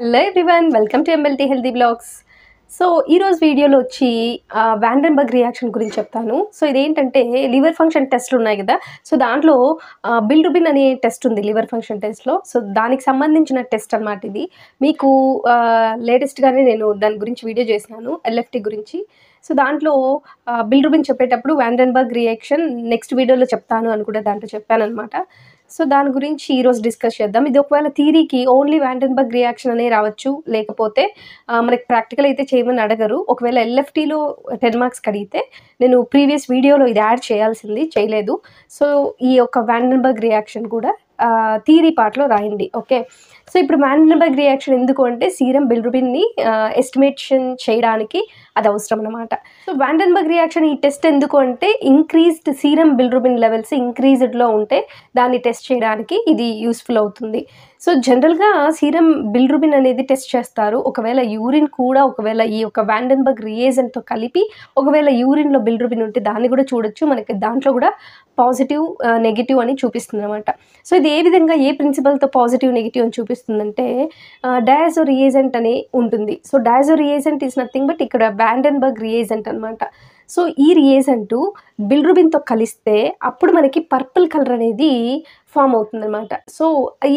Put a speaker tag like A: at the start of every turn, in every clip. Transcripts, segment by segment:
A: hello everyone welcome to MLT healthy blogs so ఈరోజు వీడియోలో వచ్చి వ్యాండన్బర్గ్ రియాక్షన్ గురించి చెప్తాను సో ఇదేంటంటే లివర్ ఫంక్షన్ టెస్ట్లు ఉన్నాయి కదా సో దాంట్లో రుబిన్ అనే టెస్ట్ ఉంది లివర్ ఫంక్షన్ టెస్ట్లో సో దానికి సంబంధించిన టెస్ట్ అనమాట ఇది మీకు లేటెస్ట్గానే నేను దాని గురించి వీడియో చేసినాను ఎల్ఎఫ్టీ గురించి సో దాంట్లో బిల్రుబిన్ చెప్పేటప్పుడు వ్యాండన్బర్గ్ రియాక్షన్ నెక్స్ట్ వీడియోలో చెప్తాను అని కూడా దాంట్లో చెప్పాను అనమాట సో దాని గురించి ఈరోజు డిస్కస్ చేద్దాం ఇది ఒకవేళ థీరీకి ఓన్లీ వ్యాండెన్బర్గ్ రియాక్షన్ అనే రావచ్చు లేకపోతే మనకి ప్రాక్టికల్ అయితే చేయమని అడగరు ఒకవేళ ఎల్ఎఫ్టీలో టెన్ మార్క్స్ కడిగితే నేను ప్రీవియస్ వీడియోలో ఇది యాడ్ చేయాల్సింది చేయలేదు సో ఈ యొక్క వ్యాండెన్బర్గ్ రియాక్షన్ కూడా థీరీ పార్ట్లో రాయండి ఓకే సో ఇప్పుడు మ్యాన్బర్గ్ రియాక్షన్ ఎందుకు అంటే సీరం బిల్రుబిన్ని ఎస్టిమేషన్ చేయడానికి అది అవసరం అనమాట సో వ్యాండన్బర్గ్ రియాక్షన్ ఈ టెస్ట్ ఎందుకు అంటే ఇంక్రీజ్డ్ సీరం బిల్రుబిన్ లెవెల్స్ ఇంక్రీజ్డ్లో ఉంటే దాన్ని టెస్ట్ చేయడానికి ఇది యూస్ఫుల్ అవుతుంది సో జనరల్గా సీరం బిల్రుబిన్ అనేది టెస్ట్ చేస్తారు ఒకవేళ యూరిన్ కూడా ఒకవేళ ఈ యొక్క వ్యాండన్బర్గ్ రియేజెంట్తో కలిపి ఒకవేళ యూరిన్లో బిల్రుబిన్ ఉంటే దాన్ని కూడా చూడొచ్చు మనకి దాంట్లో కూడా పాజిటివ్ నెగిటివ్ అని చూపిస్తుంది అనమాట సో ఇది ఏ విధంగా ఏ ప్రిన్సిపల్తో పాజిటివ్ నెగిటివ్ అని చూపిస్తుందంటే డయాజో రియేజెంట్ అని ఉంటుంది so diazo reagent is nothing but ఇక్కడ బ్యాండన్బర్గ్ రియేజెంట్ అనమాట సో ఈ రియేజెంట్ బిల్రుబిన్తో కలిస్తే అప్పుడు మనకి పర్పుల్ కలర్ అనేది ఫామ్ అవుతుందన్నమాట సో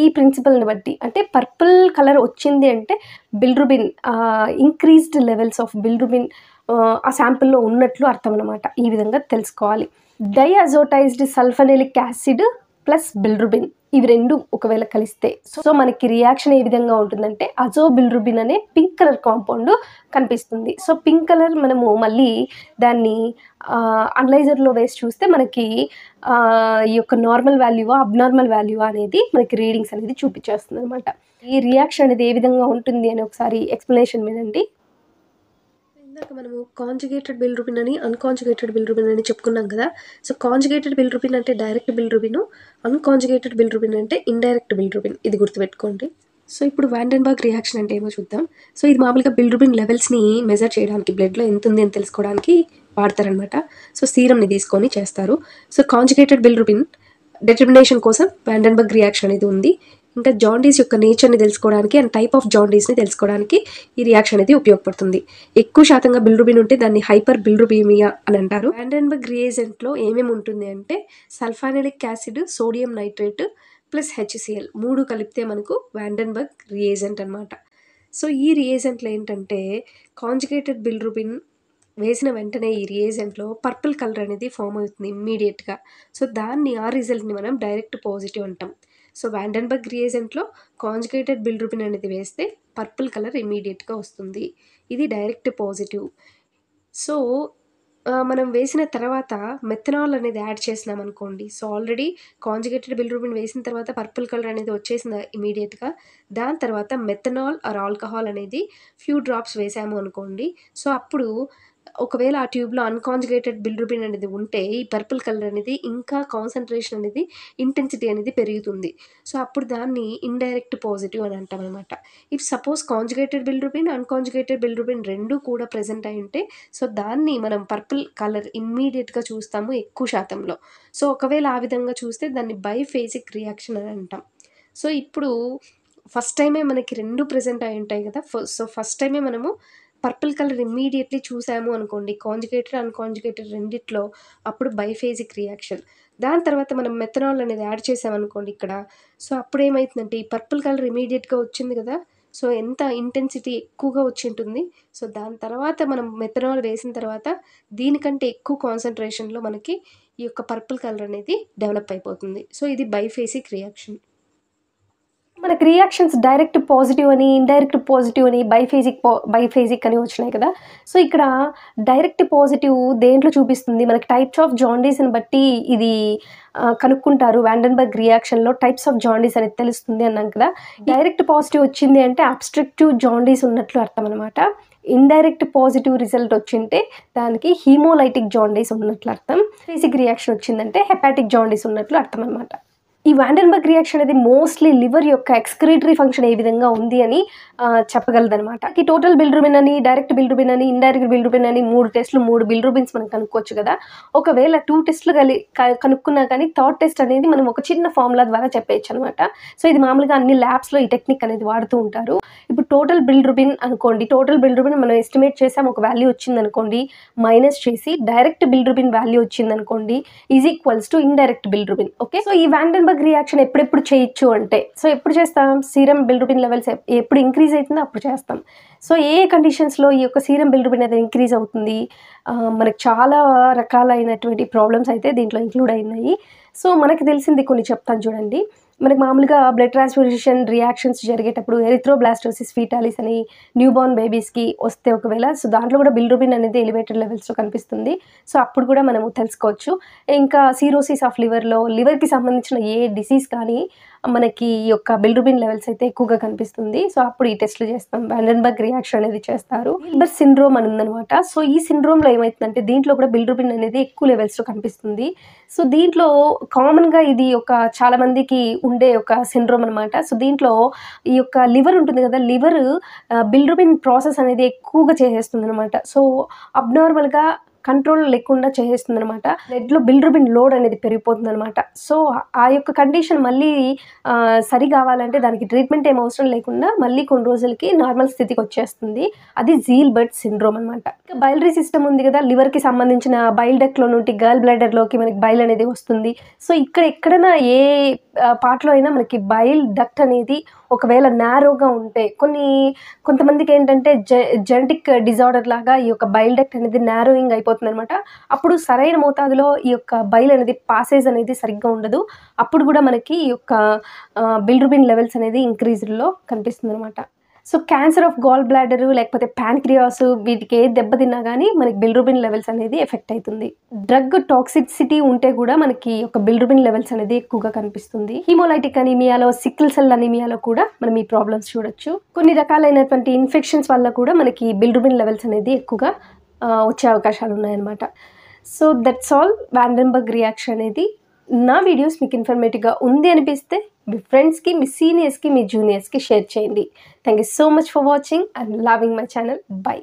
A: ఈ ప్రిన్సిపల్ని బట్టి అంటే పర్పుల్ కలర్ వచ్చింది అంటే బిల్రుబిన్ ఇంక్రీజ్డ్ లెవెల్స్ ఆఫ్ బిల్రుబిన్ ఆ శాంపిల్లో ఉన్నట్లు అర్థం అనమాట ఈ విధంగా తెలుసుకోవాలి diazotized sulphanilic acid plus bilirubin ఇవి రెండు ఒకవేళ కలిస్తే సో మనకి రియాక్షన్ ఏ విధంగా ఉంటుందంటే అజో బిల్రుబిన్ అనే పింక్ కలర్ కాంపౌండ్ కనిపిస్తుంది సో పింక్ కలర్ మనము మళ్ళీ దాన్ని అనలైజర్లో వేసి చూస్తే మనకి ఈ యొక్క నార్మల్ వాల్యూ అబ్నార్మల్ వాల్యూ అనేది మనకి రీడింగ్స్ అనేది చూపించేస్తుంది అనమాట ఈ రియాక్షన్ అనేది ఏ విధంగా ఉంటుంది అని ఒకసారి ఎక్స్ప్లెనేషన్ వినండి ఇందాక మనము కాంజుగేటెడ్ బిల్ రూపిన్ అని అన్కాంజుగేటెడ్ బిల్ రూపిన్ అని చెప్పుకున్నాం కదా సో కాంజుగేటెడ్ బిల్ రూపిన్ అంటే direct bilirubin unconjugated bilirubin అంటే ఇండైరెక్ట్ బిల్ రూపిన్ ఇది గుర్తుపెట్టుకోండి సో ఇప్పుడు వాండెన్బర్గ్ రియాక్షన్ అంటే ఏమో చూద్దాం సో ఇది మామూలుగా బిల్ రూపిన్ లెవెల్స్ని మెజర్ చేయడానికి బ్లడ్లో ఎంత ఉంది అని తెలుసుకోవడానికి వాడతారనమాట సో సీరంని తీసుకొని చేస్తారు so conjugated bilirubin determination కోసం వాండెన్బర్గ్ రియాక్షన్ అనేది ఉంది ఇంకా జాండీస్ యొక్క నేచర్ని తెలుసుకోవడానికి అండ్ టైప్ ఆఫ్ జాండీస్ని తెలుసుకోవడానికి ఈ రియాక్షన్ అనేది ఉపయోగపడుతుంది ఎక్కువ శాతంగా బిల్రుబిన్ ఉంటే దాన్ని హైపర్ బిల్రుబీమియా అని అంటారు బ్యాండెన్బర్గ్ రియేజెంట్లో ఏమేమి ఉంటుంది అంటే sulphanilic acid sodium nitrite plus HCl మూడు కలిపితే మనకు వ్యాండెన్బర్గ్ రియేజెంట్ అనమాట సో ఈ రియేజెంట్లు ఏంటంటే కాంజుగేటెడ్ బిల్రుబిన్ వేసిన వెంటనే ఈ రియేజెంట్లో పర్పుల్ కలర్ అనేది ఫామ్ అవుతుంది ఇమ్మీడియట్గా సో దాన్ని ఆ రిజల్ట్ని మనం డైరెక్ట్ పాజిటివ్ అంటాం సో వ్యాండన్బర్గ్ రియేజెంట్లో బిల్ రూపిన్ అనేది వేస్తే పర్పుల్ కలర్ ఇమీడియట్గా వస్తుంది ఇది డైరెక్ట్ పాజిటివ్ సో మనం వేసిన తర్వాత మెథనాల్ అనేది యాడ్ చేసినాం అనుకోండి సో ఆల్రెడీ కాంజుగేటెడ్ రూపిన్ వేసిన తర్వాత పర్పుల్ కలర్ అనేది వచ్చేసింది ఇమీడియట్గా దాని తర్వాత మెథనాల్ ఆర్ ఆల్కహాల్ అనేది ఫ్యూ డ్రాప్స్ వేసాము అనుకోండి సో అప్పుడు ఒకవేళ ఆ ట్యూబ్లో అన్కాంజుగేటెడ్ బిల్రుబిన్ అనేది ఉంటే ఈ పర్పుల్ కలర్ అనేది ఇంకా కాన్సన్ట్రేషన్ అనేది ఇంటెన్సిటీ అనేది పెరుగుతుంది సో అప్పుడు దాన్ని ఇండైరెక్ట్ పాజిటివ్ అని అంటాం అనమాట if suppose conjugated bilirubin unconjugated bilirubin రెండు కూడా ప్రజెంట్ అయి ఉంటే సో దాన్ని మనం పర్పుల్ కలర్ ఇమ్మీడియట్గా చూస్తాము ఎక్కువ శాతంలో సో ఒకవేళ ఆ విధంగా చూస్తే దాన్ని బైఫేజిక్ రియాక్షన్ అని అంటాం సో ఇప్పుడు ఫస్ట్ టైమే మనకి రెండు ప్రజెంట్ అయి ఉంటాయి కదా సో ఫస్ట్ టైమే మనము పర్పుల్ కలర్ ఇమ్మీడియట్లీ చూసాము అనుకోండి కాంజుగేటెడ్ అన్కాంజుగేటెడ్ రెండిట్లో అప్పుడు బైఫేజిక్ రియాక్షన్ దాని తర్వాత మనం మెథనాల్ అనేది యాడ్ చేసామనుకోండి ఇక్కడ సో అప్పుడు ఏమవుతుందంటే ఈ పర్పుల్ కలర్ ఇమీడియట్గా వచ్చింది కదా సో ఎంత ఇంటెన్సిటీ ఎక్కువగా వచ్చి ఉంటుంది సో దాని తర్వాత మనం మెథనాల్ వేసిన తర్వాత దీనికంటే ఎక్కువ కాన్సన్ట్రేషన్లో మనకి ఈ యొక్క పర్పుల్ కలర్ అనేది డెవలప్ అయిపోతుంది సో ఇది బైఫేసిక్ రియాక్షన్ మనకి రియాక్షన్స్ డైరెక్ట్ పాజిటివ్ అని ఇండైరెక్ట్ పాజిటివ్ అని బైఫేజిక్ బైఫేజిక్ అని వచ్చినాయి కదా సో ఇక్కడ డైరెక్ట్ పాజిటివ్ దేంట్లో చూపిస్తుంది మనకి టైప్స్ ఆఫ్ జాండీస్ని బట్టి ఇది కనుక్కుంటారు వ్యాండన్బర్గ్ రియాక్షన్లో టైప్స్ ఆఫ్ జాండీస్ అనేది తెలుస్తుంది అన్నాం కదా డైరెక్ట్ పాజిటివ్ వచ్చింది అంటే అబ్స్ట్రిక్టివ్ జాండీస్ ఉన్నట్లు అర్థం అనమాట ఇండైరెక్ట్ పాజిటివ్ రిజల్ట్ వచ్చింటే దానికి హీమోలైటిక్ జాండీస్ ఉన్నట్లు అర్థం ఫేసిక్ రియాక్షన్ వచ్చిందంటే హెపాటిక్ జాండీస్ ఉన్నట్లు అర్థం అనమాట ఈ వాండర్బర్గ్ రియాక్షన్ అనేది మోస్ట్లీ లివర్ యొక్క ఎక్స్క్రిటరీ ఫంక్షన్ ఏ విధంగా ఉంది అని చెప్పగలదనమాట ఈ టోటల్ బిల్డ్రూబిన్ అని డైరెక్ట్ బిల్డ్రూబిన్ అని ఇండైరెక్ట్ బిల్డ్రూబిన్ అని మూడు టెస్ట్లు మూడు బిల్డ్రూబిన్స్ మనం కనుక్కోవచ్చు కదా ఒకవేళ టూ టెస్ట్లు కలి కనుక్కున్నా కానీ థర్డ్ టెస్ట్ అనేది మనం ఒక చిన్న ఫార్ములా ద్వారా చెప్పేయచ్చు అనమాట సో ఇది మామూలుగా అన్ని ల్యాబ్స్లో ఈ టెక్నిక్ అనేది వాడుతూ ఉంటారు ఇప్పుడు టోటల్ బిల్డ్రూబిన్ అనుకోండి టోటల్ బిల్డ్రూబిన్ మనం ఎస్టిమేట్ చేసాం ఒక వాల్యూ అనుకోండి మైనస్ చేసి డైరెక్ట్ బిల్డ్రూబిన్ వాల్యూ అనుకోండి is equals to indirect bilirubin okay so ఈ వాండెన్బర్గ్ హార్న్బర్గ్ రియాక్షన్ ఎప్పుడెప్పుడు చేయొచ్చు అంటే సో ఎప్పుడు చేస్తాం సీరం బిల్డ్రూబిన్ లెవెల్స్ ఎప్పుడు ఇంక్రీజ్ అవుతుందో అప్పుడు చేస్తాం సో ఏ కండిషన్స్లో ఈ యొక్క సీరం బిల్డ్రూబిన్ అయితే ఇంక్రీజ్ అవుతుంది మనకు చాలా రకాలైనటువంటి ప్రాబ్లమ్స్ అయితే దీంట్లో ఇంక్లూడ్ అయినాయి సో మనకి తెలిసింది కొన్ని చెప్తాను చూడండి మనకి మామూలుగా బ్లడ్ ట్రాన్స్ఫ్యూషన్ రియాక్షన్స్ జరిగేటప్పుడు ఎరిథ్రోబ్లాస్టోసిస్ ఫీటాలిస్ అని న్యూబార్న్ బేబీస్కి వస్తే ఒకవేళ సో దాంట్లో కూడా బిల్రూబిన్ అనేది ఎలివేటెడ్ లెవెల్స్లో కనిపిస్తుంది సో అప్పుడు కూడా మనము తెలుసుకోవచ్చు ఇంకా సీరోసిస్ ఆఫ్ లివర్లో లివర్కి సంబంధించిన ఏ డిసీజ్ కానీ మనకి ఈ యొక్క బిల్రుబిన్ లెవెల్స్ అయితే ఎక్కువగా కనిపిస్తుంది సో అప్పుడు ఈ టెస్ట్లు చేస్తాం బ్యాండన్బర్గ్ రియాక్షన్ అనేది చేస్తారు బిల్బర్ సిండ్రోమ్ అని ఉందనమాట సో ఈ సిండ్రోమ్లో ఏమవుతుందంటే దీంట్లో కూడా బిల్రుబిన్ అనేది ఎక్కువ లెవెల్స్లో కనిపిస్తుంది సో దీంట్లో కామన్గా ఇది ఒక చాలామందికి ఉండే ఒక సిండ్రోమ్ అనమాట సో దీంట్లో ఈ యొక్క లివర్ ఉంటుంది కదా లివర్ బిల్రుబిన్ ప్రాసెస్ అనేది ఎక్కువగా చేసేస్తుంది అనమాట సో అబ్నార్మల్గా కంట్రోల్ లేకుండా చేసేస్తుంది అనమాట బ్లడ్లో బిల్డ్రబిన్ లోడ్ అనేది పెరిగిపోతుంది అనమాట సో ఆ యొక్క కండిషన్ మళ్ళీ సరి కావాలంటే దానికి ట్రీట్మెంట్ ఏం అవసరం లేకుండా మళ్ళీ కొన్ని రోజులకి నార్మల్ స్థితికి వచ్చేస్తుంది అది జీల్ బర్డ్ సిండ్రోమ్ అనమాట ఇంకా బైలరీ సిస్టమ్ ఉంది కదా లివర్కి సంబంధించిన బైల్ డెక్లో నుండి గర్ల్ బ్లడర్లోకి మనకి బైల్ అనేది వస్తుంది సో ఇక్కడ ఎక్కడైనా ఏ పార్ట్లో అయినా మనకి బైల్ డక్ట్ అనేది ఒకవేళ నేరోగా ఉంటే కొన్ని కొంతమందికి ఏంటంటే జె జెనటిక్ డిజార్డర్ లాగా ఈ యొక్క బైల్ డెక్ట్ అనేది నేరోయింగ్ అయిపోతుంది అనమాట అప్పుడు సరైన మోతాదులో ఈ యొక్క బైల్ అనేది పాసేజ్ అనేది సరిగ్గా ఉండదు అప్పుడు కూడా మనకి ఈ యొక్క బిల్డ్రూబిన్ లెవెల్స్ అనేది ఇంక్రీజ్లో కనిపిస్తుంది అనమాట so cancer of gall bladder లేకపోతే ప్యాన్క్రియాస్ వీటికి ఏ దెబ్బతిన్నా కానీ మనకి బిల్రుబిన్ లెవెల్స్ అనేది ఎఫెక్ట్ అవుతుంది డ్రగ్ టాక్సిసిటీ ఉంటే కూడా మనకి ఒక బిల్రుబిన్ లెవెల్స్ అనేది ఎక్కువగా కనిపిస్తుంది హిమోలైటిక్ అనీమియాలో సిక్కిల్ సెల్ అనీమియాలో కూడా మనం ఈ ప్రాబ్లమ్స్ చూడొచ్చు కొన్ని రకాలైనటువంటి ఇన్ఫెక్షన్స్ వల్ల కూడా మనకి బిల్రుబిన్ లెవెల్స్ అనేది ఎక్కువగా వచ్చే అవకాశాలు ఉన్నాయన్నమాట so that's all Van den Bergh reaction అనేది నా వీడియోస్ మీకు ఇన్ఫర్మేటివ్గా ఉంది అనిపిస్తే మీ ఫ్రెండ్స్కి మీ సీనియర్స్కి మీ జూనియర్స్కి షేర్ చేయండి thank you so much for watching and loving my channel by